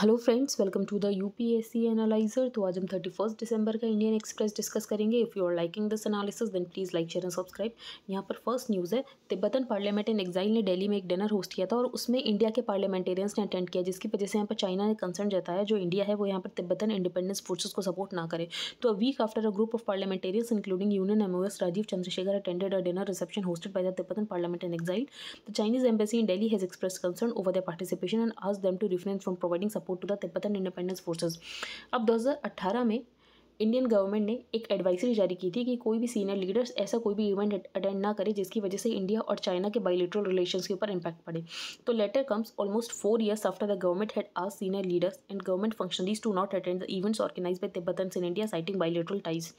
Hello friends welcome to the UPSC analyser तो आज हम थर्टी फर्स्ट दिसंबर का इंडियन एक्सप्रेस डिस्कस करेंगे if you are liking this analysis then please like share and subscribe यहाँ पर first news है Tibetan parliament in exile ने दिल्ली में एक डिनर होस्ट किया था और उसमें इंडिया के पार्लियामेंटेरियंस ने अटेंड किया जिसकी वजह से यहाँ पर चाइना ने कंसर्न जताया जो इंडिया है वो यहाँ पर तिब्बतन इंडिपेंडेंस फोर्सेज को सपोर्ट ना करे तो a week after a group of parliamentarians including union M Rajeev Chandrasekhar attended a dinner reception hosted by the Tibetan parliament in exile the Chinese embassy in Delhi has express concern over the participation and आज them to refrain from providing support to the Tibetan independence forces अब 2018 में Indian government ने एक advisory जारी की थी कि कोई भी सीनियर लीडर्स ऐसा कोई भी इवेंट अटेंड ना करे जिसकी वजह से इंडिया और चाइना के बाइलिट्रल रिलेशन के ऊपर इम्पैक्ट पड़े तो letter comes almost four years after the government had आज senior leaders and government functionaries to not attend the events organise by Tibetan in India citing bilateral ties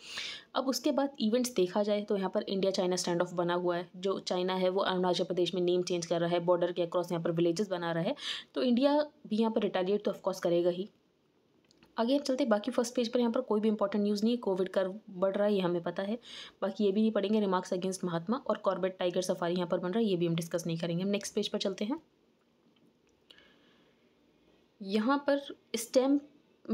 अब उसके बाद इवेंट्स देखा जाए तो यहाँ पर इंडिया चाइना स्टैंड ऑफ बना हुआ है जो चाइना है वो अरुणाचल प्रदेश में नेम चेंज कर रहा है बॉर्डर के अक्रॉस यहाँ पर विलेजेस बना रहा है तो इंडिया भी यहाँ पर रिटेलिएट तो ऑफकोर्स करेगा ही आगे हम चलते हैं बाकी फर्स्ट पेज पर यहाँ पर कोई भी इंपॉर्टेंट न्यूज़ नहीं है कोविड कर बढ़ रहा है ये हमें पता है बाकी ये भी नहीं पढ़ेंगे रिमार्क्स अगेंस्ट महात्मा और कॉर्बेट टाइगर सफारी यहाँ पर बन रहा है ये भी हम डिस्कस नहीं करेंगे हम नेक्स्ट पेज पर चलते हैं यहाँ पर स्टेम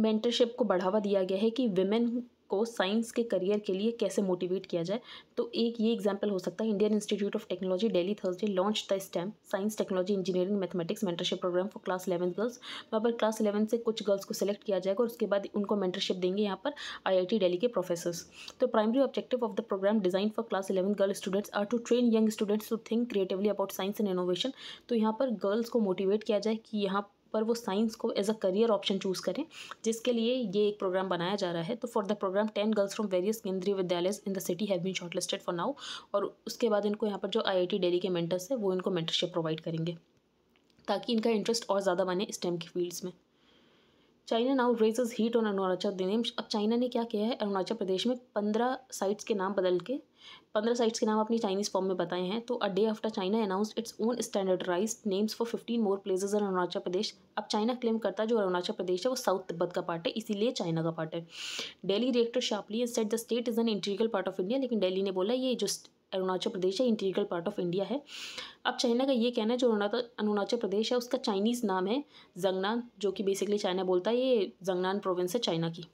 मेंटरशिप को बढ़ावा दिया गया है कि विमेन को साइंस के करियर के लिए कैसे मोटिवेट किया जाए तो एक ये एग्जाम्पल हो सकता है Indian Institute of Technology Delhi Thursday launch the STEM science technology engineering mathematics mentorship programme for class eleven girls वहाँ पर क्लास इलेवन से कुछ गर्ल्स को सिलेक्ट किया जाएगा और उसके बाद उनको मेंटरशिप देंगे यहाँ पर आई आई के प्रोफेसर्स तो primary objective of the programme design for class eleven girl students are to train young students to think creatively about science and innovation तो यहाँ पर गर्ल्स को मोटिवेट किया जाए कि यहाँ पर वो साइंस को as a career option choose करें जिसके लिए ये एक प्रोग्राम बनाया जा रहा है तो for the programme ten girls from various Kendriya Vidyalaya in the city have been shortlisted for now और उसके बाद इनको यहाँ पर जो आई दिल्ली के मेंटर्स हैं वो इनको मेंटरशिप प्रोवाइड करेंगे ताकि इनका इंटरेस्ट और ज़्यादा बने स्टेम की फील्ड्स में China now raises heat on Arunachal अब चाइना ने क्या किया है अरुणाचल प्रदेश में पंद्रह साइट्स के नाम बदल के पंद्रह साइट्स के नाम अपनी चाइनीज़ फॉर्म में बताए हैं तो a day after China announce its own standardise names for fifteen more places in Arunachal Pradesh अब चाइना क्लेम करता है जो अरुणाचल प्रदेश है वो साउथ तिब्बत का पार्ट है इसीलिए चाइना का पार्ट है Delhi reacted sharply said the state is an integral part of India लेकिन डेली ने बोला ये जो अरुणाचल प्रदेश है इंटीरियल पार्ट ऑफ इंडिया है अब चाइना का ये कहना है जो अरुणाचल प्रदेश है उसका चाइनीज़ नाम है जंगनान जो कि बेसिकली चाइना बोलता है ये जंगनान प्रोविंस है चाइना की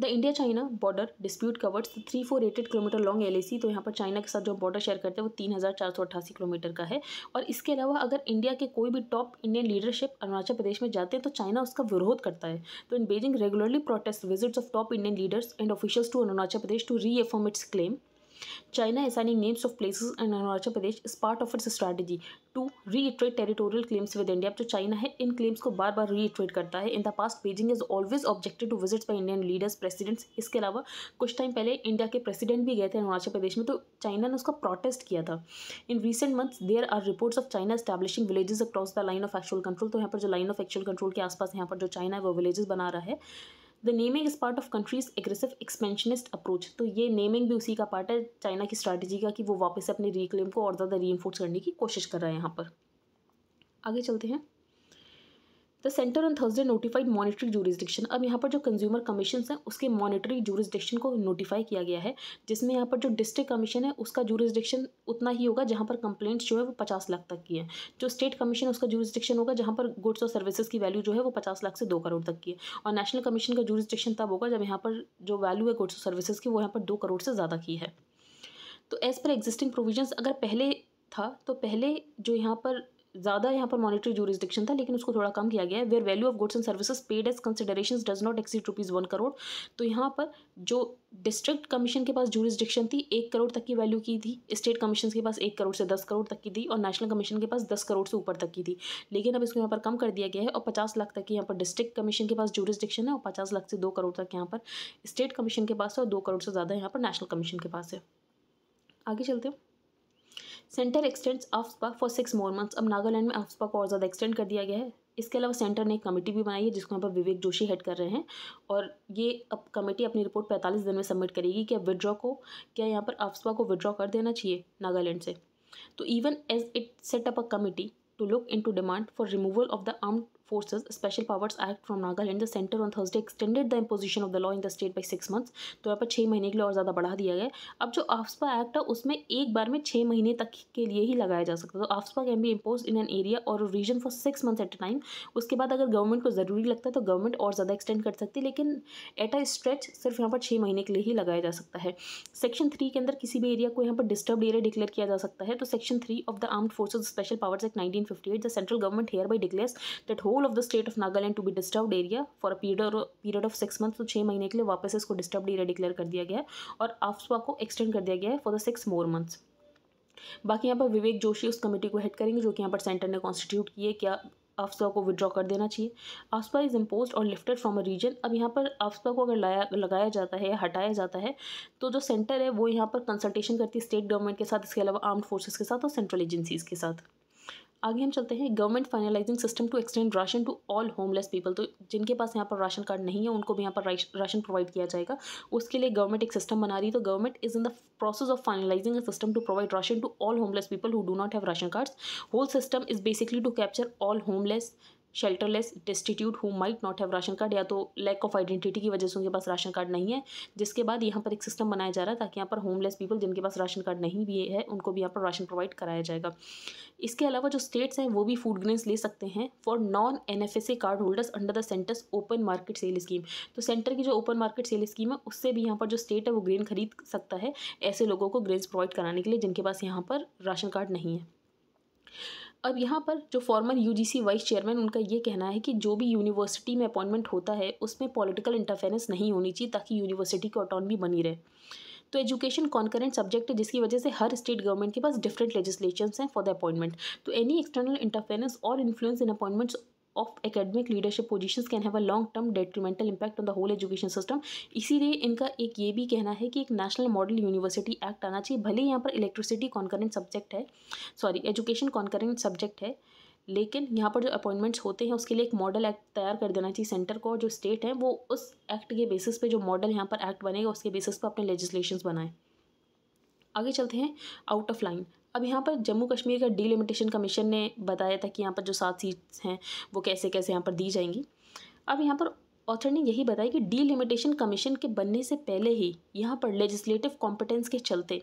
the India China border dispute covers three four eighty kilometre long L तो यहाँ पर चाइना के साथ जो बॉर्डर शेयर करते हैं वो तीन हज़ार चार सौ अट्ठासी किलोमीटर का है और इसके अलावा अगर इंडिया के कोई भी top Indian leadership Arunachal Pradesh में जाते हैं तो चाइना उसका विरोध करता है तो in Beijing regularly protest visits of top Indian leaders and officials to Arunachal Pradesh to re its claim China assigning names of places in Arunachal Pradesh is part of its strategy to reiterate territorial claims with India. अब जो China है इन claims को बार बार री reiterate करता है in the past Beijing is always objected to visits by Indian leaders presidents इसके अलावा कुछ टाइम पहले इंडिया के प्रेसिडेंट भी गए थे अरुणाचल प्रदेश में तो चाइना ने उसका प्रोटेस्ट किया था in recent months there are reports of China establishing villages across the line of actual control तो यहाँ पर जो लाइन ऑफ एक्चुअल कंट्रोल के आसपास यहाँ पर जो चाइना है वो विलेजेस बना रहा है the naming is part of country's aggressive expansionist approach तो ये नेमिंग भी उसी का पार्ट है चाइना की स्ट्रैटेजी का कि वो वापस अपने रिक्लेम को और ज़्यादा री करने की कोशिश कर रहा है यहाँ पर आगे चलते हैं the centre on Thursday notified monetary jurisdiction अब यहाँ पर जो कंज्यूमर कमीशन है उसके मॉनिटरी जूरिस्डिक्शन को नोटिफाई किया गया है जिसमें यहाँ पर जो डिस्ट्रिक्ट कमीशन है उसका जूरिस्डिक्शन उतना ही होगा जहाँ पर कंप्लेंट्स जो है वो पचास लाख तक की है जो स्टेट कमीशन उसका जूरिस्डिक्शन होगा जहाँ पर गुड्स और सर्विसेज की वैल्यू जो है वो पचास लाख से दो करोड़ तक की है और नेशनल कमीशन का जूरिस्डिक्शन तब होगा जब यहाँ पर जो वैल्यू है गुड्स और सर्विसेज की वो यहाँ पर दो करोड़ से ज़्यादा की है तो एज़ पर एग्जिस्टिंग प्रोविजन अगर पहले था तो पहले जो यहाँ पर ज़्यादा यहाँ पर मॉनिटरी जूरिस्डिक्शन था लेकिन उसको थोड़ा कम किया गया है where value of goods and services paid as consideration does not exceed rupees one crore तो यहाँ पर जो डिस्ट्रिक्ट कमीशन के पास जूरिस्डिक्शन थी एक करोड़ तक की वैल्यू की थी स्टेट कमीशन के पास एक करोड़ से दस करोड़ तक की थी और नेशनल कमीशन के पास दस करोड़ से ऊपर तक की थी लेकिन अब इसको यहाँ पर कम कर दिया गया है और पचास लाख तक की यहाँ पर डिस्ट्रिक्ट कमीशन के पास जूरिस्डिक्शन है और पचास लाख से दो करोड़ तक यहाँ पर स्टेट कमीशन के पास है और दो करोड़ से ज़्यादा यहाँ पर नेशनल कमीशन के पास है आगे चलते हैं centre extends AFSPA for six more months अब नागालैंड में आफ्सपा को और ज़्यादा एक्सटेंड कर दिया गया है इसके अलावा सेंटर ने एक कमेटी भी बनाई है जिसको यहाँ पर विवेक जोशी हेड कर रहे हैं और ये अब कमेटी अपनी रिपोर्ट पैंतालीस दिन में सबमिट करेगी कि अब विड्रॉ को क्या यहाँ पर आफ्सपा को विड्रॉ कर देना चाहिए नागालैंड से तो even as it set up a committee to look into demand for removal of the arm Forces Special Powers Act from Nagaland, the center on Thursday extended the imposition of the law in the state by six months. तो यहाँ पर छः महीने के लिए और ज़्यादा बढ़ा दिया गया अब जो आफ्सपा एक्ट है उसमें एक बार में छः महीने तक के लिए ही लगाया जा सकता है तो AFSPA can be impose in an area or region for six months at a time उसके बाद अगर गवर्नमेंट को ज़रूरी लगता है तो गवर्नमेंट और ज़्यादा एक्सटेंड कर सकती है लेकिन एट अ स्ट्रेच सिर्फ यहाँ पर छः महीने के लिए ही लगाया जा सकता है सेक्शन थ्री के अंदर किसी भी एरिया को यहाँ पर डिस्टर्ब एरिया डिक्लेयर किया जा सकता है तो section three of the armed forces special powers act nineteen fifty eight the central government hereby declares that whole whole of the state of Nagaland to be disturbed area for a period period of six months तो छः महीने के लिए वापस इसको disturb area declare कर दिया गया है और आफ्सपा को एक्सटेंड कर दिया गया है for the six more months बाकी यहाँ पर विवेक जोशी उस कमेटी को हेड करेंगे जो कि यहाँ पर सेंटर ने कॉन्स्टिट्यूट किए क्या आफ्सपा को विद्रॉ कर देना चाहिए AFSPA is impose or lifted from a region अब यहाँ पर आफ्सपा को अगर लाया लगाया जाता है या हटाया जाता है तो जो सेंटर है वो यहाँ पर कंसल्टेशन करती है स्टेट गवर्नमेंट के साथ इसके अलावा आर्म्ड फोर्सेस के साथ और सेंट्रल एजेंसीज़ के साथ आगे हम चलते हैं government finalising system to extend ration to all homeless people तो जिनके पास यहाँ पर राशन कार्ड नहीं है उनको भी यहाँ पर राशन प्रोवाइड किया जाएगा उसके लिए गवर्नमेंट एक सिस्टम बना रही है तो government is in the process of finalising a system to provide ration to all homeless people who do not have ration cards whole system is basically to capture all homeless shelterless destitute who might not have ration card या तो lack of identity की वजह से उनके पास ration card नहीं है जिसके बाद यहाँ पर एक सिस्टम बनाया जा रहा है ताकि यहाँ पर होमलेस पीपल जिनके पास राशन कार्ड नहीं भी है उनको भी यहाँ पर राशन प्रोवाइड कराया जाएगा इसके अलावा जो स्टेट्स हैं वो भी फूड ग्रेन्स ले सकते हैं for non N F S A card holders under the centre's open market sale scheme तो सेंटर की जो ओपन मार्केट सेल स्कीम है उससे भी यहाँ पर जो स्टेट है वो ग्रेन खरीद सकता है ऐसे लोगों को ग्रेन्स प्रोवाइड कराने के लिए जिनके पास यहाँ पर राशन कार्ड नहीं है अब यहाँ पर जो फॉर्मर यूजीसी वाइस चेयरमैन उनका ये कहना है कि जो भी यूनिवर्सिटी में अपॉइंटमेंट होता है उसमें पॉलिटिकल इंटरफेरेंस नहीं होनी चाहिए ताकि यूनिवर्सिटी की ऑटोनमी बनी रहे तो एजुकेशन कॉन्करेंट सब्जेक्ट है जिसकी वजह से हर स्टेट गवर्नमेंट के पास डिफरेंट लेजिस्लेशन हैं फॉर द अपॉइंटमेंट तो any external interference or influence in appointments of academic leadership positions can have a long term detrimental impact on the whole education system इसीलिए इनका एक ये भी कहना है कि एक नेशनल मॉडल यूनिवर्सिटी एक्ट आना चाहिए भले यहाँ पर इलेक्ट्रिसिटी कॉन्करेंट सब्जेक्ट है सॉरी एजुकेशन कॉन्करेंट सब्जेक्ट है लेकिन यहाँ पर जो अपॉइंटमेंट्स होते हैं उसके लिए एक मॉडल एक्ट तैयार कर देना चाहिए सेंटर को और जो स्टेट है वो उस एक्ट के बेसिस पे जो मॉडल यहाँ पर एक्ट बनेगा उसके बेसिस पर अपने लेजिस्लेशन बनाएं आगे चलते हैं आउट ऑफ लाइन अब यहाँ पर जम्मू कश्मीर का डिलिमिटेशन कमीशन ने बताया था कि यहाँ पर जो सात सीट्स हैं वो कैसे कैसे यहाँ पर दी जाएंगी अब यहाँ पर ऑथर ने यही बताया कि डीलिमिटेशन कमीशन के बनने से पहले ही यहाँ पर लेजिस्लेटिव कॉम्पिटेंस के चलते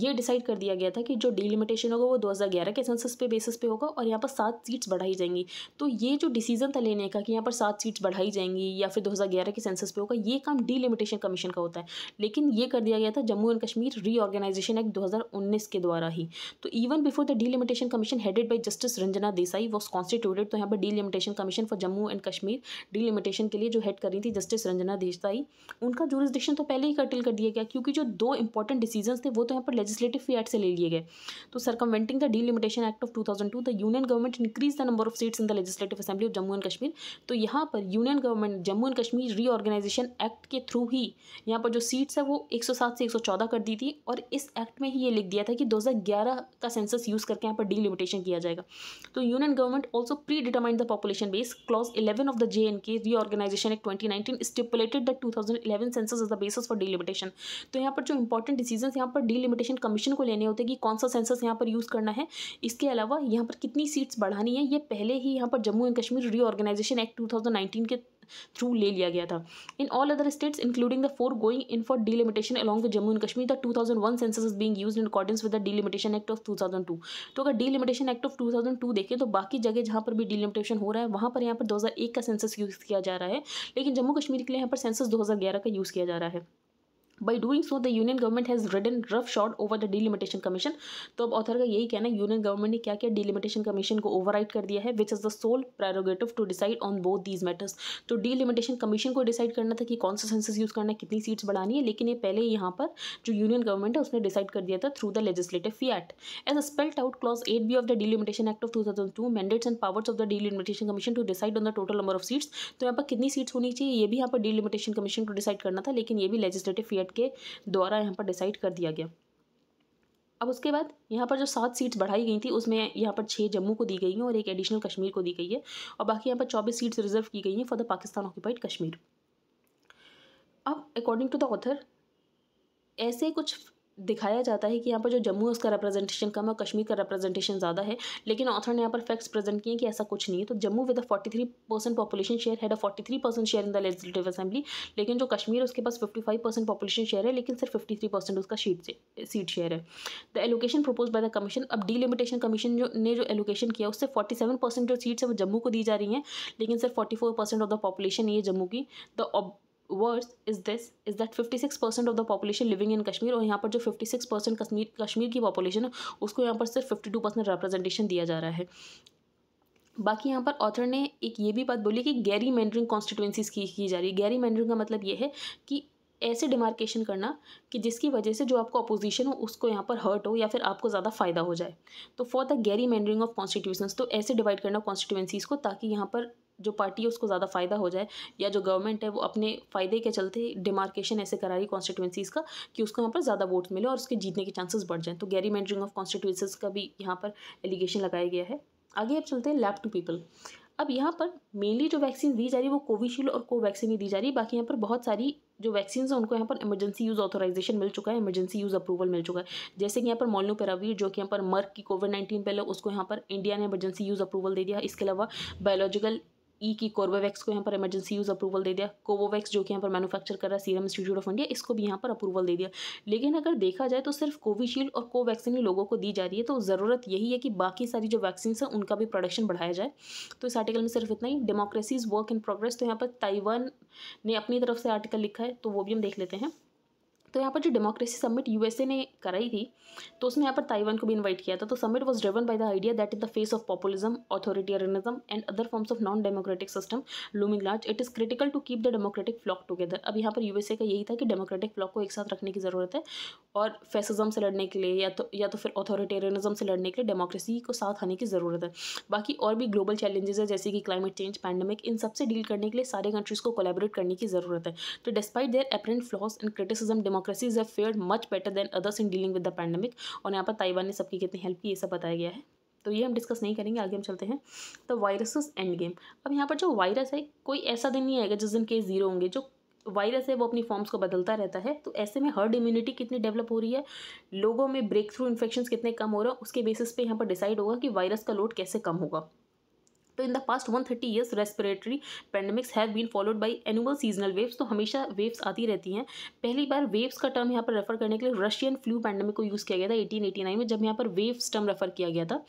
ये डिसाइड कर दिया गया था कि जो डिलिमिटेशन होगा वो 2011 के सेंसस पे बेसिस पे होगा और यहाँ पर सात सीट्स बढ़ाई जाएंगी तो ये जो डिसीजन था लेने का कि यहाँ पर सात सीट्स बढ़ाई जाएंगी या फिर 2011 के सेंसस पे होगा ये काम डिलिमिटेशन कमीशन का होता है लेकिन ये कर दिया गया था Jammu and Kashmir reorganisation act उन्नीस के द्वारा ही तो even before the delimitation commission headed by justice Ranjana Desai was constituted तो यहाँ पर delimitation commission for Jammu and Kashmir delimitation के लिए जो हेड कर रही थी जस्टिस रंजना देसाई उनका जोरिस्डिक्शन तो पहले ही कटिल कर दिया गया क्योंकि जो दो इंपॉर्टेंट डिसीजन थे वो तो यहाँ पर लेजिस्लेटिव फी एक्ट से ले लिए गए तो circumventing the delimitation act of 2002 the union government increase the number of seats in the legislative assembly of Jammu and Kashmir तो यहाँ पर union government Jammu and Kashmir reorganisation act के थ्रू ही यहाँ पर जो सीट्स है वो एक से एक कर दी थी और इस एक्ट में ही ये लिख दिया था कि दो का सेंसस यूज़ करके यहाँ पर डीलिमिटेशन किया जाएगा तो union government also predetermine the population base clause eleven of the J and K reorganisation act twenty nineteen stipulated the two thousand eleven census is the basis for delimitation तो यहाँ पर जो important decision यहाँ पर delimitation election commission को लेने होते हैं कि कौन सा सेंसस यहाँ पर यूज़ करना है इसके अलावा यहाँ पर कितनी सीट्स बढ़ानी है ये पहले ही यहाँ पर Jammu and Kashmir reorganisation act 2019 के थ्रू ले लिया गया था in all other states including the four going in for delimitation along with Jammu and Kashmir the 2001 census is being used in according with the delimitation act of 2002 तो अगर डिलिमिटेशन एक्ट ऑफ 2002 देखें तो बाकी जगह जहां पर भी डिलिमिटेशन हो रहा है वहां पर यहाँ पर 2001 का सेंसस यूज़ किया जा रहा है लेकिन जम्मू कश्मीर के लिए यहाँ पर सेंसस 2011 का यूज़ किया जा रहा है by doing so the union government has and roughshod over the delimitation commission तो अब ऑथर का यही कहना है यूनियन गवर्नमेंट ने क्या किया डिलिमिटेशन कमीशन को ओवर कर दिया है which is the sole prerogative to decide on both these matters तो डिलिमिटेशन कमीशन को डिसाइड करना था कि कौन सा सेंसस यूज़ करना है कितनी सीट्स बढ़ानी है लेकिन ये पहले यहाँ पर जो यूनियन गवर्नमेंट है उसने डिसाइड कर दिया था through the legislative act as a spelt out clause eight B of the delimitation act of two thousand two mandates and powers of the delimitation commission to decide on the total number of seats तो यहाँ पर कितनी seats होनी चाहिए ये भी यहाँ पर डिलिमिटेशन कमीशन को डिसाइड करना था लेकिन ये भी लेजिस्लेटिव फीएट परिषद के द्वारा यहाँ पर डिसाइड कर दिया गया अब उसके बाद यहाँ पर जो सात सीट्स बढ़ाई गई थी उसमें यहाँ पर छः जम्मू को दी गई हैं और एक एडिशनल कश्मीर को दी गई है और बाकी यहाँ पर चौबीस सीट्स रिजर्व की गई हैं for the Pakistan occupied Kashmir अब अकॉर्डिंग टू द ऑथर ऐसे कुछ दिखाया जाता है कि यहाँ पर जो जम्मू है उसका रिप्रेजेंटेशन कम है कश्मीर का रिप्रेजेंटेशन ज़्यादा है लेकिन ऑथर ने यहाँ पर फैक्ट्स प्रेजेंट किए कि ऐसा कुछ नहीं है तो Jammu with forty three percent population share had forty three percent share in the legislative assembly लेकिन जो कश्मीर है उसके पास fifty five percent population share है लेकिन सिर्फ फिफ्टी थ्री परसेंट उसका सीट सीट शेयर है the allocation propose by the commission अब डीलिमिटेशन कमीशन जो ने जो एलोकेशन किया उससे फोर्टी सेवन परसेंट जो सीट्स है वो जम्मू को दी जा रही हैं लेकिन सिर्फ forty four percent of the population ये जम्मू की the verse is this is that fifty six percent of the population living in Kashmir और यहाँ पर जो fifty six percent Kashmir Kashmir की पॉपुलेशन है उसको यहाँ पर सिर्फ फिफ्टी टू परसेंट रिप्रेजेंटेशन दिया जा रहा है बाकी यहाँ पर ऑथर ने एक ये भी बात बोली कि गैरी मैंडरिंग कॉन्स्टिट्यूंसीज की, की जा रही है गैरी मैंडरिंग का मतलब ये है कि ऐसे डिमार्केशन करना कि जिसकी वजह से जो आपको अपोजिशन हो उसको यहाँ पर हर्ट हो या फिर आपको ज़्यादा फायदा हो जाए तो for the gerrymandering of constitution तो ऐसे डिवाइड करना कॉन्स्टिट्यूंसीज को ताकि यहाँ पर जो पार्टी है उसको ज़्यादा फ़ायदा हो जाए या जो गवर्नमेंट है वो अपने फ़ायदे के चलते डिमार्केशन ऐसे करा रही कॉन्स्टिट्यूंसीज़ का कि उसको यहाँ पर ज़्यादा वोट मिले और उसके जीतने के चांसेस बढ़ जाएँ तो गैरी मेंटरिंग ऑफ कॉन्स्टिट्यूंसीज़ का भी यहाँ पर एलिगेशन लगाया गया है आगे अब चलते हैं लैप टू पीपल अब यहाँ पर मेनली जो वैक्सीन दी जा रही है वो कोविशील्ड और कोवैक्सीन ही दी जा रही है बाकी यहाँ पर बहुत सारी जो वैक्सीन है उनको यहाँ पर इमरजेंसी यूज़ ऑथोराइजेशन मिल चुका है इमरजेंसी यूज़ अप्रूवल मिल चुका है जैसे कि यहाँ पर पेरावीर जो कि यहाँ पर मर्क की कोविड नाइन्टीन पहले उसको यहाँ पर इंडिया ने इमरजेंसी यूज़ अप्रूवल दे दिया इसके अलावा बायोलॉजिकल ई e की कोर्बोवैक्स को यहाँ पर इमरजेंसी यूज़ अप्रूवल दे दिया कोवोवैक्स जो कि यहाँ पर मैनुफैक्चर कर रहा है सीरम इंस्टीट्यूट ऑफ इंडिया इसको भी यहाँ पर अप्रूवल दे दिया लेकिन अगर देखा जाए तो सिर्फ कोविशील्ड और कोवैक्सीन लोगों को दी जा रही है तो ज़रूरत यही है कि बाकी सारी जो वैक्सीन है उनका भी प्रोडक्शन बढ़ाया जाए तो इस आर्टिकल में सिर्फ इतना ही डेमोक्रेसीज वर्क इन प्रोग्रेस तो यहाँ पर ताइवान ने अपनी तरफ से आर्टिकल लिखा है तो वो भी हम देख लेते हैं तो यहाँ पर जो डेमोक्रेसी समिट यूएसए ने कराई थी तो उसमें यहाँ पर ताइवान को भी इन्वाइट किया था तो summit was driven by the idea that in the face of populism authoritarianism and other forms of non democratic system looming large it is critical to keep the democratic flock together अब यहाँ पर USA का यही था कि democratic flock को एक साथ रखने की ज़रूरत है और फेसिज्म से लड़ने के लिए या तो या तो फिर ऑथोरिटेरियनिज्म से लड़ने के लिए डेमोक्रेसी को साथ आने की ज़रूरत है बाकी और भी ग्लोबल चैलेंजेस है जैसे कि क्लाइमेट चेंज पैंडमिक इन सबसे डील करने के लिए सारे कंट्रीज़ को कोलेबरेट करने की ज़रूरत है तो despite their apparent flaws and criticism democracy democracies have fared much better than others in dealing with the pandemic और यहाँ पर ताइवान ने सबकी कितनी हेल्प की ये सब बताया गया है तो ये हम डिस्कस नहीं करेंगे आगे हम चलते हैं द वायरसेस एंड गेम अब यहाँ पर जो वायरस है कोई ऐसा दिन नहीं आएगा जिस दिन केस जीरो होंगे जो वायरस है वो अपनी फॉर्म्स को बदलता रहता है तो ऐसे में हर्ड इम्यूनिटी कितनी डेवलप हो रही है लोगों में ब्रेक थ्रू इन्फेक्शन कितने कम हो रहा है उसके बेसिस पे यहाँ पर डिसाइड होगा कि वायरस का लोड कैसे कम होगा तो in the past one thirty years respiratory pandemics have been followed by annual seasonal waves तो हमेशा वेव्स आती रहती हैं पहली बार वेव्स का टर्म यहाँ पर रेफर करने के लिए रशियन फ्लू पैंडमिक को यूज़ किया गया था एटीन एटी नाइन में जब यहाँ पर वेव्स टर्म रेफर किया गया था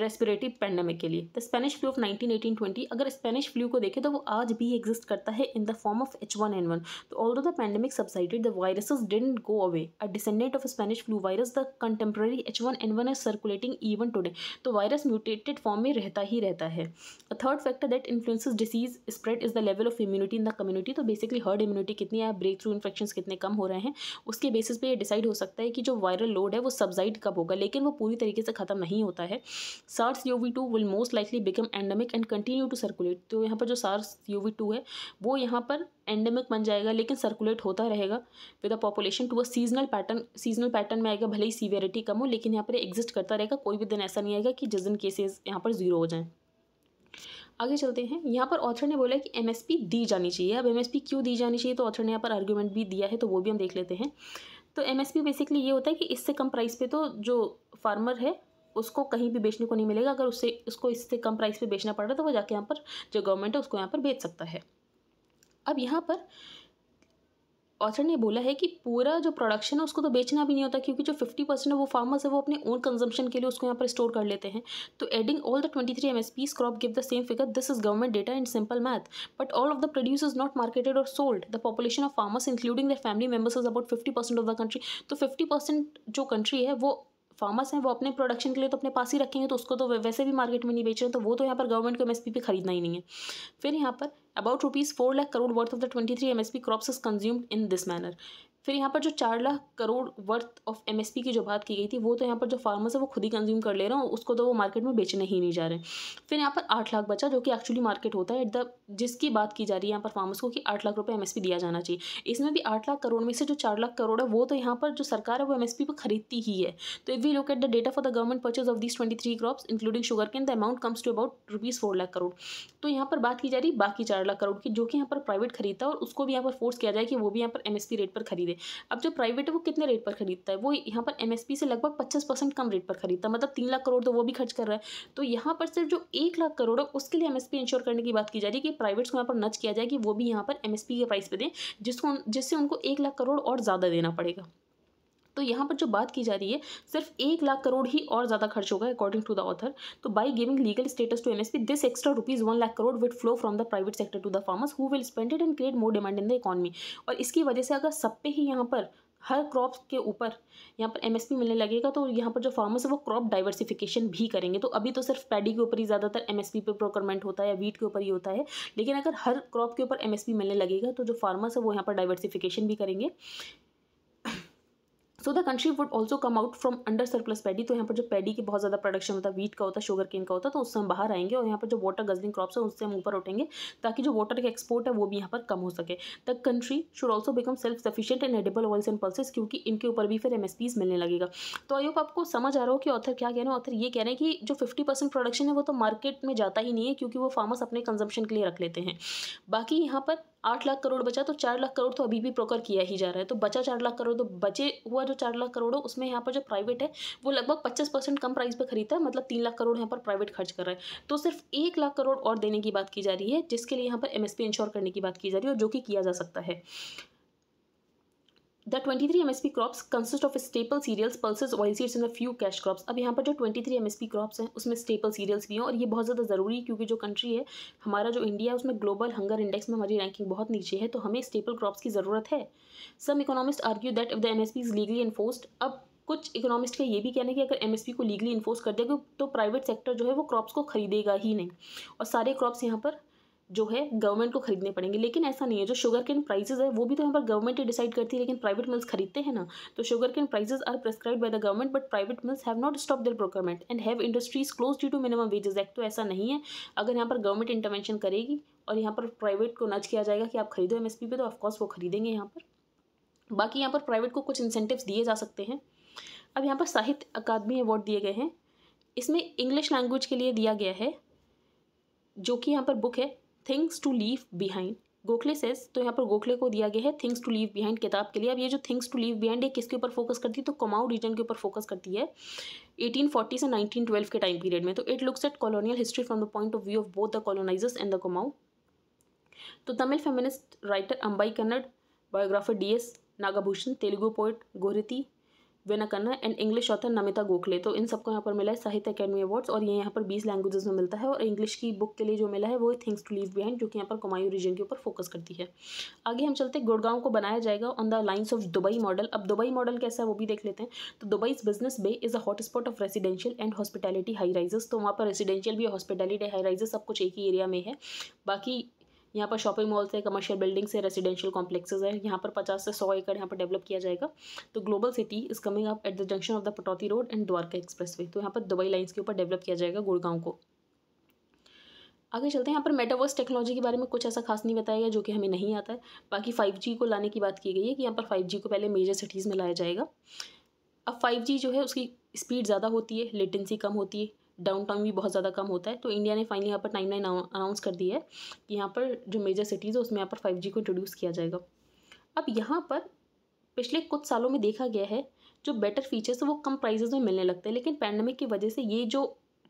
रेस्पिरेटरी पेंडेमिक के लिए द स्पेनिश फ्लू ऑफ 1918-20 अगर स्पेनिश फ्लू को देखें तो वो आज भी एग्जिस्ट करता है in the form of H one N one तो all the pandemic subsided the viruses didn't go away a descendant of Spanish flu virus the contemporary H one N one is circulating even today तो virus mutated form में रहता ही रहता है a third factor that influence disease spread is the level of immunity in the community तो basically herd immunity कितनी है break through infection कितने कम हो रहे हैं उसके बेसिस पे ये डिसाइड हो सकता है कि जो वायरल लोड है वो सब्साइड कब होगा लेकिन वो पूरी तरीके से ख़त्म नहीं होता है SARS CoV two will most likely become endemic and continue to circulate तो यहाँ पर जो सार्स यू वी टू है वो यहाँ पर एंडेमिक बन जाएगा लेकिन सर्कुलेट होता रहेगा with a population to a seasonal pattern seasonal pattern में आएगा भले ही सीवियरिटी कम हो लेकिन यहाँ पर एग्जिस्ट करता रहेगा कोई भी दिन ऐसा नहीं आएगा कि जिस दिन केसेज यहाँ पर जीरो हो जाए आगे चलते हैं यहाँ पर ऑथर ने बोला कि पी दी जानी चाहिए अब पी क्यों दी जानी चाहिए तो ऑथर ने यहाँ पर आर्ग्यूमेंट भी दिया है तो वो भी हम देख लेते हैं तो पी बेसिकली ये होता है कि इससे कम प्राइस पे तो जो फार्मर है उसको कहीं भी बेचने को नहीं मिलेगा अगर उससे उसको इससे कम प्राइस पे बेचना पड़ रहा है तो वो जाके यहाँ पर जो गवर्नमेंट है उसको यहाँ पर बेच सकता है अब यहाँ पर ऑथर ने बोला है कि पूरा जो प्रोडक्शन है उसको तो बेचना भी नहीं होता क्योंकि जो फिफ्टी परसेंट है वो फार्मर्स है वो अपने ओन कंजम्पशन के लिए उसको यहाँ पर स्टोर कर लेते हैं तो adding all the twenty three M S Ps crop give the same figure this is government data in simple math but all of the produce is not marketed और sold the population of farmers including the family members is about fifty percent of the country तो fifty percent जो country है वो farmers हैं वो अपने production के लिए तो अपने पास ही रखेंगे तो उसको तो वैसे भी मार्केट में नहीं बेच रहे तो वो तो यहाँ पर गवर्नमेंट को एम पे खरीदना ही नहीं है फिर यहाँ पर about rupees four lakh crore worth of the twenty three M S P crops is consumed in this manner फिर यहाँ पर जो चार lakh crore worth of M की जो बात की गई थी वो तो यहाँ पर जो फार्मर्स है वो खुद ही कंज्यूम कर ले रहे हैं उसको तो वो मार्केट में बेचने ही नहीं जा रहे फिर यहाँ पर आठ लाख बचा जो कि एक्चुअली मार्केट होता है एट द जिसकी बात की जा रही है यहाँ पर फार्मर्स को कि आठ लाख रुपये एम दिया जाना चाहिए इसमें भी आठ लाख करोड़ में से जो चार लाख करोड़ है वो तो यहाँ पर जो सरकार है वो एम पर खरीदती ही है तो if we look at the data for the government purchase of this twenty three crops including sugar cane the amount comes to about rupees four lakh crore तो यहाँ पर बात की जा रही बाकी चार लाख करोड़ की जो कि यहाँ पर प्राइवेट खरीदता है और उसको भी यहाँ पर फोर्स किया जाए कि वो भी यहाँ पर एम रेट पर खरीदे खरीदे अब जो प्राइवेट है वो कितने रेट पर खरीदता है वो यहाँ पर एम से लगभग पच्चीस कम रेट पर खरीदता है मतलब तीन लाख करोड़ तो वो भी खर्च कर रहा है तो यहाँ पर सिर्फ जो एक लाख करोड़ है उसके लिए एम इंश्योर करने की बात की जा रही है कि प्राइवेट्स को यहाँ पर नच किया जाए कि वो भी यहाँ पर एम के प्राइस पर दें जिसको जिससे उनको एक लाख करोड़ और ज़्यादा देना पड़ेगा तो यहाँ पर जो बात की जा रही है सिर्फ एक लाख करोड़ ही और ज़्यादा खर्च होगा अकॉर्डिंग टू द ऑथर तो by giving legal status to MSP this extra rupees one lakh crore will flow from the private sector to the farmers who will spend it and create more demand in the economy और इसकी वजह से अगर सब पे ही यहाँ पर हर क्रॉप के ऊपर यहाँ पर एमएसपी मिलने लगेगा तो यहाँ पर जो फार्मर्स है वो क्रॉप डाइवर्सिफिकेशन भी करेंगे तो अभी तो सिर्फ पैडी के ऊपर ही ज़्यादातर एमएसपी पे प्रोक्योरमेंट होता है या वीट के ऊपर ही होता है लेकिन अगर हर क्रॉप के ऊपर एमएसपी मिलने लगेगा तो जो फार्मर्स है वो यहाँ पर डाइवर्सिफिकेशन भी करेंगे so the country would also come out from under surplus paddy तो यहाँ पर जो पैडी की बहुत ज़्यादा प्रोडक्शन होता है वीट का होता है शुगर केन का होता है तो उससे हम बाहर आएंगे और यहाँ पर जो वाटर गजलिंग क्रॉप्स है उससे हम ऊपर उठेंगे ताकि जो वाटर का एक्सपोर्ट है वो भी यहाँ पर कम हो सके the country should also become self sufficient and edible oils and pulses क्योंकि इनके ऊपर भी फिर एम मिलने लगेगा तो आई होप आपको समझ आ रहा हो कि ऑथर क्या कह रहे हैं ऑथर ये कह रहे हैं कि जो फिफ्टी प्रोडक्शन है वो तो मार्केट में जाता ही नहीं है क्योंकि वो फार्मर्स अपने कंजम्पन के लिए रख लेते हैं बाकी यहाँ पर आठ लाख करोड़ बचा तो चार लाख करोड़ तो अभी भी प्रोकर किया ही जा रहा है तो बचा चार लाख करोड़ तो बचे हुआ जो चार लाख करोड़ है उसमें यहाँ पर जो प्राइवेट है वो लगभग पच्चीस परसेंट कम प्राइस पर खरीदता है मतलब तीन लाख करोड़ यहाँ पर प्राइवेट खर्च कर रहा है तो सिर्फ एक लाख करोड़ और देने की बात की जा रही है जिसके लिए यहाँ पर एमएसपी इंश्योर करने की बात की जा रही है और जो कि किया जा सकता है the 23 three crops crops consist of cereals, pulses, oil oil and a few cash crops अब यहाँ पर जो 23 थ्री crops क्रॉप्स हैं उसमें स्टेपल सीरियल्स भी हैं और ये बहुत ज़्यादा ज़रूरी है क्योंकि जो कंट्री है हमारा जो इंडिया है उसमें ग्लोबल हंगर इंडेक्स में हमारी रैंकिंग बहुत नीचे है तो हमें स्टेपल क्रॉप्स की ज़रूरत है some economist argue that if the M is legally enforced अब कुछ इकोनॉमिस्ट का ये भी कहना है कि अगर एम को लीगली इन्फोर्स कर दिया तो प्राइवेट सेक्टर जो है वो क्रॉप्स को खरीदेगा ही नहीं और सारे क्रॉप्स यहाँ पर जो है गवर्नमेंट को खरीदने पड़ेंगे लेकिन ऐसा नहीं है जो शुगर केन प्राइजेज है वो भी तो यहाँ पर गवर्नमेंट ही डिसाइड करती है लेकिन प्राइवेट मिल्स खरीदते हैं ना तो sugar cane prices are prescribed by the government but private mills have not stop their procurement and have industries close due to minimum wages act तो ऐसा नहीं है अगर यहाँ पर गवर्नमेंट इंटरवेंशन करेगी और यहाँ पर प्राइवेट को नज किया जाएगा कि आप खरीदो एम पे तो ऑफकोर्स वो खरीदेंगे यहाँ पर बाकी यहाँ पर प्राइवेट को कुछ इंसेंटिव दिए जा सकते हैं अब यहाँ पर साहित्य अकादमी अवार्ड दिए गए हैं इसमें इंग्लिश लैंग्वेज के लिए दिया गया है जो कि यहाँ पर बुक है things to leave behind Gokhale says तो यहाँ पर गोखले को दिया गया है थिंग्स टू लीव बिहाइंड किताब के लिए अब ये जो थिंग्स टू लीव बिहाइंड ये किसके ऊपर फोकस करती है तो कमाऊ रीजन के ऊपर फोकस करती है 1840 से 1912 के टाइम पीरियड में तो it looks at colonial history from the point of view of both the colonisers and the Kumaon तो Tamil feminist writer Ambai Kannada biographer D S Nagabhushan Telugu poet Goreti Venkanna and English author Namita Gokhale तो इन सबको यहाँ पर मिला है साहित्य अकेडमी अवार्ड्स और ये यहाँ पर बीस लैंग्वेजेस में मिलता है और इंग्लिश की बुक के लिए जो मिला है वो थिंग्स टू लीव बिहाइंड जो कि यहाँ पर कुमायूं रीजन के ऊपर फोकस करती है आगे हम चलते गुड़गांव को बनाया जाएगा on the lines of Dubai model अब दुबई मॉडल कैसा है वो भी देख लेते हैं तो Dubai business bay is a hot spot of residential and hospitality high rises तो वहाँ पर रेसिडेंशियल भी हॉस्पिटैलिटी हाई राइजेस सब कुछ एक ही एरिया में है बाकी यहाँ पर शॉपिंग मॉल्स है कमर्शियल बिल्डिंग्स है रेसिडेंशियल कॉम्प्लेक्सेज है यहाँ पर पचास से सौ एकड़ यहाँ पर डेवलप किया जाएगा तो global city is coming up at the junction of the Pataudi road and Dwarka expressway तो यहाँ पर दुबई लाइन्स के ऊपर डेवलप किया जाएगा गुड़गांव को आगे चलते हैं यहाँ पर मेटावर्स टेक्नोलॉजी के बारे में कुछ ऐसा खास नहीं बताया गया जो कि हमें नहीं आता है बाकी फाइव को लाने की बात की गई है कि यहाँ पर फाइव को पहले मेजर सिटीज़ में लाया जाएगा अब फाइव जो है उसकी स्पीड ज़्यादा होती है लेटेंसी कम होती है डाउन टाउन भी बहुत ज़्यादा कम होता है तो इंडिया ने फाइनली यहाँ पर टाइम लाइन अनाउंस कर दी है कि यहाँ पर जो मेजर सिटीज़ है उसमें यहाँ पर फाइव को इंट्रोड्यूस किया जाएगा अब यहाँ पर पिछले कुछ सालों में देखा गया है जो बेटर फीचर्स है वो कम प्राइजेज़ में मिलने लगते हैं लेकिन पैंडमिक की वजह से ये जो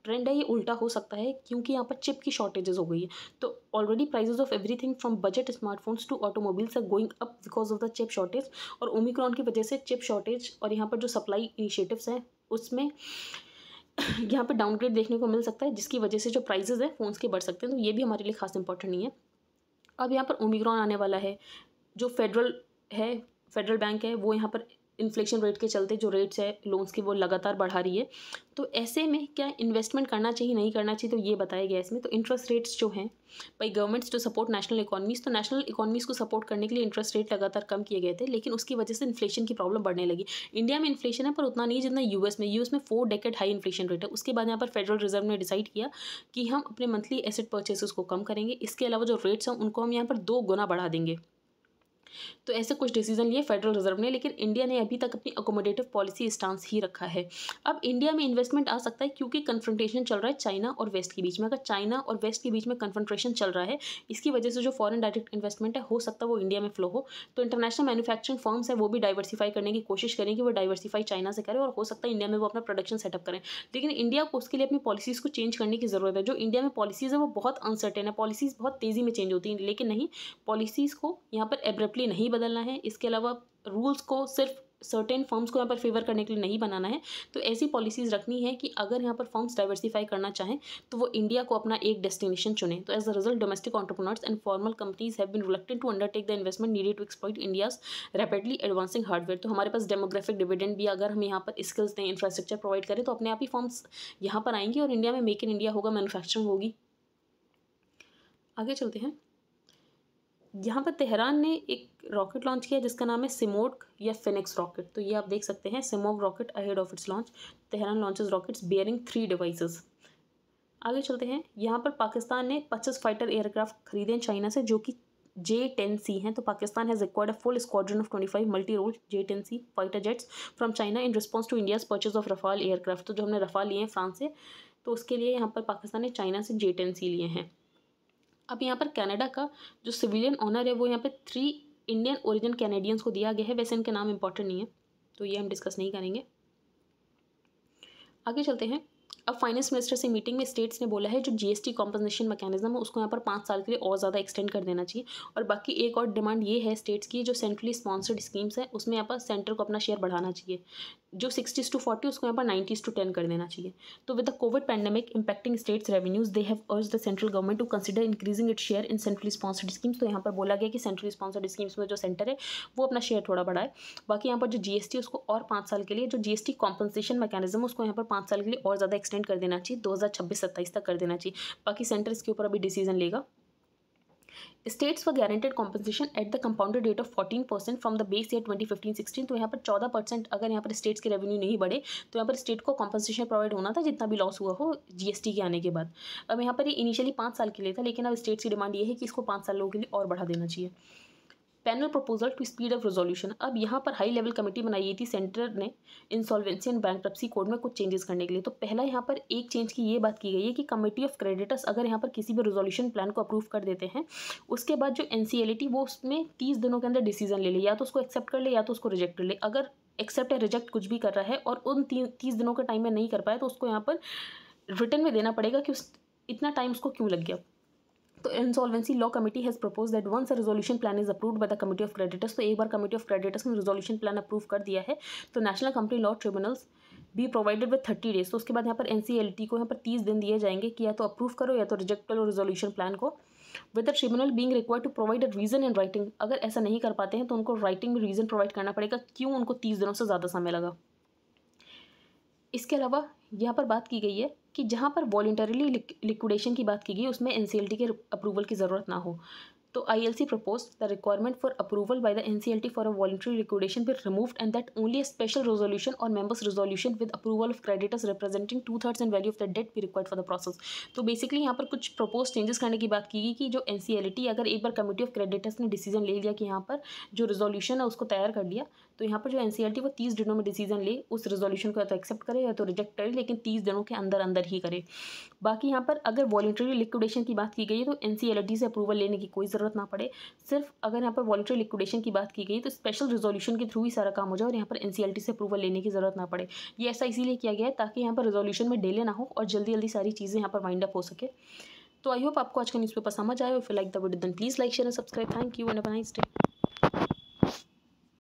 ट्रेंड है ये उल्टा हो सकता है क्योंकि यहाँ पर चिप की शॉर्टेजेस हो गई है तो already prices of everything from budget smartphones to automobiles are going up because of the chip shortage और ओमिक्रॉन की वजह से चिप शॉर्टेज और यहाँ पर जो सप्लाई इनिशिएटिव्स हैं उसमें यहाँ पर डाउनग्रेड देखने को मिल सकता है जिसकी वजह से जो प्राइजेज़ है फ़ोन्स के बढ़ सकते हैं तो ये भी हमारे लिए खास इंपॉर्टेंट नहीं है अब यहाँ पर ओमिक्रॉन आने वाला है जो फेडरल है फेडरल बैंक है वो यहाँ पर इन्फ्लेशन रेट के चलते जो रेट्स है लोन्स की वो लगातार बढ़ा रही है तो ऐसे में क्या इन्वेस्टमेंट करना चाहिए नहीं करना चाहिए तो ये बताया गया इसमें तो इंटरेस्ट रेट्स जो हैं भाई governments to support national economies तो नेशनल इकोनॉमीज़ को सपोर्ट करने के लिए इंटरेस्ट रेट लगातार कम किए गए थे लेकिन उसकी वजह से इन्फ्लेशन की प्रॉब्लम बढ़ने लगी इंडिया में इन्फ्लेशन है पर उतना नहीं जितना यूएस में यूएस में four decade high inflation rate है उसके बाद यहाँ पर फेडरल रिजर्व ने डिसाइड किया कि हम अपने मंथली एसेट परचेसेस को कम करेंगे इसके अलावा जो रेट्स हैं उनको हम यहाँ पर दो गुना बढ़ा देंगे तो ऐसे कुछ डिसीजन लिए फेडरल रिजर्व ने लेकिन इंडिया ने अभी तक अपनी अकोमोडेटिव पॉलिसी स्टांस ही रखा है अब इंडिया में इन्वेस्टमेंट आ सकता है क्योंकि कन्फ्रंटेशन चल रहा है चाइना और वेस्ट के बीच में अगर चाइना और वेस्ट के बीच में कन्फ्रंटेशन चल रहा है इसकी वजह से जो फॉरन डायरेक्ट इन्वेस्टमेंट है हो सकता है वो इंडिया में फ्लो हो तो इंटरनेशनल मैनुफैक्चरिंग फॉर्म्स है वो भी डाइवर्सिफाई करने की कोशिश करें कि वो डाइवर्सिफाई चाइना से करें और हो सकता है इंडिया में वो अपना प्रोडक्शन सेटअप करें लेकिन इंडिया को उसके लिए अपनी पॉलिसीज़ को चेंज करने की ज़रूरत है जो इंडिया में पॉलिसीज़ है वो बहुत अनसर्टेन है पॉलिसीज़ बहुत तेज़ी में चेंज होती है लेकिन नहीं पॉलिसीज़ को यहाँ पर एब्रप्ट एब्सोल्युटली नहीं बदलना है इसके अलावा रूल्स को सिर्फ सर्टेन फॉर्म्स को यहाँ पर फेवर करने के लिए नहीं बनाना है तो ऐसी पॉलिसीज़ रखनी है कि अगर यहाँ पर फॉर्म्स डाइवर्सिफाई करना चाहें तो वो इंडिया को अपना एक डेस्टिनेशन चुने तो as a result domestic entrepreneurs and formal companies have been reluctant to undertake the investment needed to export India's rapidly advancing hardware तो हमारे पास डेमोग्राफिक डिविडेंड भी अगर हम यहाँ पर स्किल्स दें इंफ्रास्ट्रक्चर प्रोवाइड करें तो अपने आप ही फॉर्म्स यहाँ पर आएंगे और इंडिया में मेक इन इंडिया होगा मैनुफैक्चरिंग होगी आगे चलते हैं यहाँ पर तेहरान ने एक रॉकेट लॉन्च किया जिसका नाम है सिमोक या फिनिक्स रॉकेट तो ये आप देख सकते हैं Simorgh rocket ahead of its launch Tehran launches rockets bearing three devices आगे चलते हैं यहाँ पर पाकिस्तान ने पच्चीस फाइटर एयरक्राफ्ट खरीदे हैं चाइना से जो कि जे टेन सी हैं तो Pakistan has acquired a full squadron of twenty five multi role J ten C fighter jets from China in response to India's purchase of Rafale aircraft तो जो हमने रफाल लिए हैं फ्रांस से तो उसके लिए यहाँ पर पाकिस्तान ने चाइना से जे टेन सी लिए हैं अब यहाँ पर कनाडा का जो सिविलियन ऑनर है वो यहाँ पे थ्री इंडियन ओरिजिन कैनेडियंस को दिया गया है वैसे इनके नाम इंपॉर्टेंट नहीं है तो ये हम डिस्कस नहीं करेंगे आगे चलते हैं अब फाइनेंस मिनिस्टर से मीटिंग में स्टेट्स ने बोला है जो जीएसटी कॉम्पोजिशन मैकेनिज्म है उसको यहाँ पर पाँच साल के लिए और ज़्यादा एक्सटेंड कर देना चाहिए और बाकी एक और डिमांड ये है स्टेट्स की जो सेंट्रली स्पॉन्सर्ड स्कीम्स हैं उसमें यहाँ पर सेंटर को अपना शेयर बढ़ाना चाहिए जो सिक्सटीज़ टू फोर्टी उसको यहाँ पर नाइन्टीज़ टू टेन कर देना चाहिए तो with the COVID pandemic impacting states revenues they have urged the central government to consider increasing it share in centrally sponsored schemes तो यहाँ पर बोला गया कि सेंट्रली स्पॉन्सर्ड स्कीम्स में जो सेंटर है वो अपना शेयर थोड़ा बढ़ाए बाकी यहाँ पर जो जीएसटी उसको और पाँच साल के लिए जो जीएसटी कॉम्पनसेशन मैकेनिज्म उसको यहाँ पर पाँच साल के लिए और ज़्यादा एक्सटेंड एक्सटेंड कर देना चाहिए दो हज़ार छब्बीस सत्ताईस तक कर देना चाहिए बाकी सेंटर इसके ऊपर अभी डिसीजन लेगा states for guaranteed compensation at the compounded rate of fourteen percent from the base year twenty fifteen sixteen तो यहाँ पर चौदह परसेंट अगर यहाँ पर स्टेट्स के रेवेन्यू नहीं बढ़े तो यहाँ पर स्टेट को कॉम्पनसेशन प्रोवाइड होना था जितना भी लॉस हुआ हो जीएसटी के आने के बाद अब यहाँ पर ये इनिशियली पाँच साल के लिए था लेकिन अब स्टेट्स की डिमांड ये है कि इसको पाँच सालों के लिए और बढ़ा देना चाहिए panel proposal to speed of resolution अब यहाँ पर हाई लेवल कमेटी बनाई गई थी सेंटर ने इंसॉल्वेंसी एंड बैंक कोड में कुछ चेंजेस करने के लिए तो पहला यहाँ पर एक चेंज की ये बात की गई है कि कमेटी ऑफ क्रेडिटर्स अगर यहाँ पर किसी भी रेजोल्यूशन प्लान को अप्रूव कर देते हैं उसके बाद जो एन वो उसमें तीस दिनों के अंदर डिसीजन ले ले या तो उसको एक्सेप्ट कर ले या तो उसको रिजेक्ट कर ले अगर एक्सेप्ट या रिजेक्ट कुछ भी कर रहा है और उन तीस दिनों के टाइम में नहीं कर पाया तो उसको यहाँ पर रिटर्न में देना पड़ेगा कि उस इतना टाइम उसको क्यों लग गया तो insolvency law committee has propose that once resolution plan is approved by the committee of creditors तो एक बार कमेटी ऑफ क्रेडिटर्स ने रेजोल्यूशन प्लान अप्रूव कर दिया है तो national company law tribunals be provided with thirty days तो उसके बाद यहाँ पर एन सी एल टी को यहाँ पर तीस दिन दिए जाएंगे कि या तो अप्रूव करो या तो रिजेक्ट करो रेजोल्यूशन प्लान को with the tribunal being require to provide a reason in writing अगर ऐसा नहीं कर पाते हैं तो उनको राइटिंग में रीजन प्रोवाइड करना पड़ेगा क्यों उनको तीस दिनों से ज़्यादा समय लगा इसके अलावा यहाँ पर बात की गई है कि जहाँ पर वॉल्टरली लिक्विडेशन की बात की गई उसमें एन के अप्रूवल की ज़रूरत ना हो तो I L C propose the requirement for approval by the N C L T for a voluntary liquidation be removed and that only special resolution और members resolution with approval of creditors representing two thirds and value of the debt भी required for the process तो basically यहाँ पर कुछ propose changes करने की बात की गई कि जो एन सी एल टी अगर एक बार कमिटी ऑफ क्रेडिटर्स ने डिसीजन ले लिया कि यहाँ पर जो रेजोल्यूशन है उसको तैयार कर लिया तो यहाँ पर जो एन e वो तीस दिनों में डिसीजन ले उस रेजोल्यूशन को या तो एक्सेप्ट करे या तो रिजेक्ट करे लेकिन तीस दिनों के अंदर अंदर ही करे बाकी यहाँ पर अगर वॉलेंट्री लिक्विडेशन की बात की गई है तो एन e से अप्रूवल लेने की कोई ज़रूरत ना पड़े सिर्फ अगर यहाँ पर वॉल्ट्री लिक्विडेशन की बात की गई तो स्पेशल रेजोल्यूशन के थ्रू ही सारा काम हो जाए और यहाँ पर एन e से अप्रूवल लेने की ज़रूरत ना पड़े ये ऐसा इसीलिए किया गया है ताकि यहाँ पर रेजोल्यूशन में डेले ना हो और जल्दी जल्दी सारी चीज़ें यहाँ पर वाइंड अप हो सके तो आई होप आपको आज का न्यूज़पेपर समझ आए फिर like the video then please like share and subscribe thank you and अपना